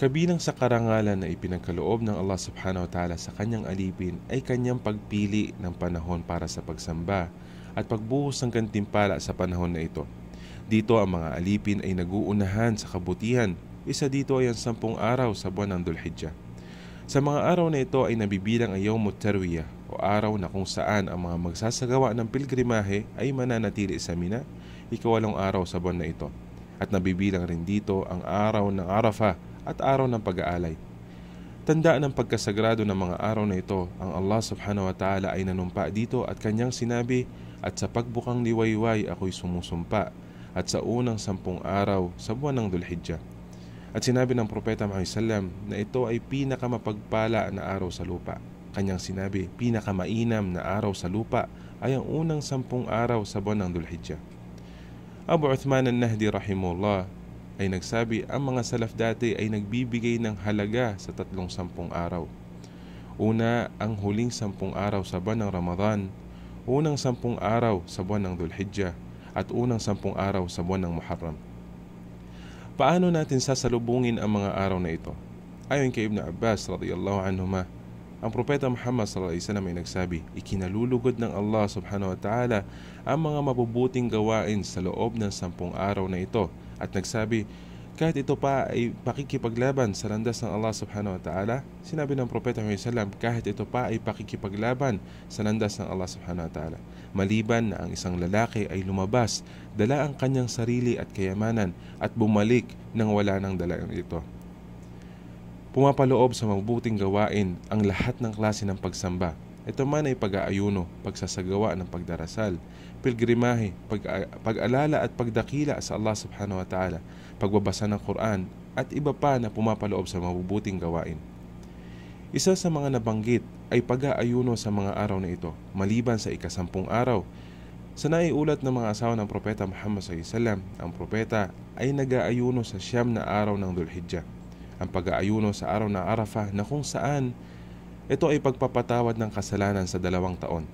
Kabilang sa karangalan na ipinagkaloob ng Allah subhanahu wa ta'ala sa kanyang alipin ay kanyang pagpili ng panahon para sa pagsamba at pagbuhos ng gantimpala sa panahon na ito. Dito ang mga alipin ay naguunahan sa kabutihan. Isa dito ay ang sampung araw sa buwan ng Dulhijjah. Sa mga araw na ito ay nabibilang ayaw mutarwiyah o araw na kung saan ang mga magsasagawa ng pilgrimahe ay mananatili sa Mina, ikawalong araw sa buwan na ito. At nabibilang rin dito ang araw ng Arafah at araw ng pag-aalay. Tandaan ng pagkasagrado ng mga araw na ito, ang Allah subhanahu wa ta'ala ay nanumpa dito at kanyang sinabi, At sa pagbukang liwayway ako'y sumusumpa, at sa unang sampung araw sa buwan ng Dulhijjah. At sinabi ng Propeta Muhammad na ito ay pinakamapagpala na araw sa lupa. Kanyang sinabi, pinakamainam na araw sa lupa ay ang unang sampung araw sa buwan ng Dulhijjah. Abu Uthman al-Nahdi rahimullah ay nagsabi ang mga salaf dati ay nagbibigay ng halaga sa tatlong sampung araw. Una, ang huling sampung araw sa buwan ng Ramadan, unang sampung araw sa buwan ng Dhul-Hijjah, at unang sampung araw sa buwan ng Muharram. Paano natin sasalubungin ang mga araw na ito? Ayon kay Ibn Abbas radiyallahu anhuma, ang propeta Muhammad sallallahu alaihi wasallam ay nagsabi, ikinalulugod ng Allah subhanahu wa ta'ala ang mga mabubuting gawain sa loob ng sampung araw na ito at nagsabi, kahit ito pa ay pakikipaglaban sa landas ng Allah subhanahu wa ta'ala, sinabi ng Propeta Muhammad sallam, kahit ito pa ay pakikipaglaban sa landas ng Allah subhanahu wa ta'ala. Maliban na ang isang lalaki ay lumabas, dala ang kanyang sarili at kayamanan at bumalik nang wala nang dala ito. Pumapaloob sa mabuting gawain ang lahat ng klase ng pagsamba. Ito man ay pag-aayuno, pagsasagawa ng pagdarasal, pilgrimahe, pag-alala at pagdakila sa Allah subhanahu wa ta'ala, pagbabasa ng Quran, at iba pa na pumapaloob sa mabubuting gawain. Isa sa mga nabanggit ay pag-aayuno sa mga araw na ito, maliban sa ikasampung araw. Sa naiulat ng mga asawa ng Propeta Muhammad SAW, ang Propeta ay nag-aayuno sa siyam na araw ng Dhul Hijjah ang pag-aayuno sa araw na Arafah na kung saan ito ay pagpapatawad ng kasalanan sa dalawang taon.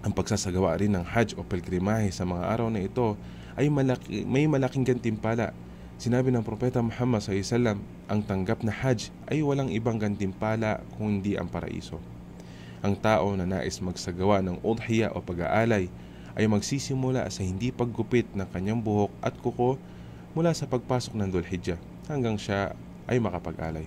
Ang pagsasagawa rin ng Hajj o pilgrimahe sa mga araw na ito ay malaki, may malaking gantimpala. Sinabi ng Propeta Muhammad sa SAW, ang tanggap na Hajj ay walang ibang gantimpala kundi ang paraiso. Ang tao na nais magsagawa ng udhiya o pag-aalay ay magsisimula sa hindi paggupit ng kanyang buhok at kuko mula sa pagpasok ng Dulhijjah hanggang siya ay makapag-alay.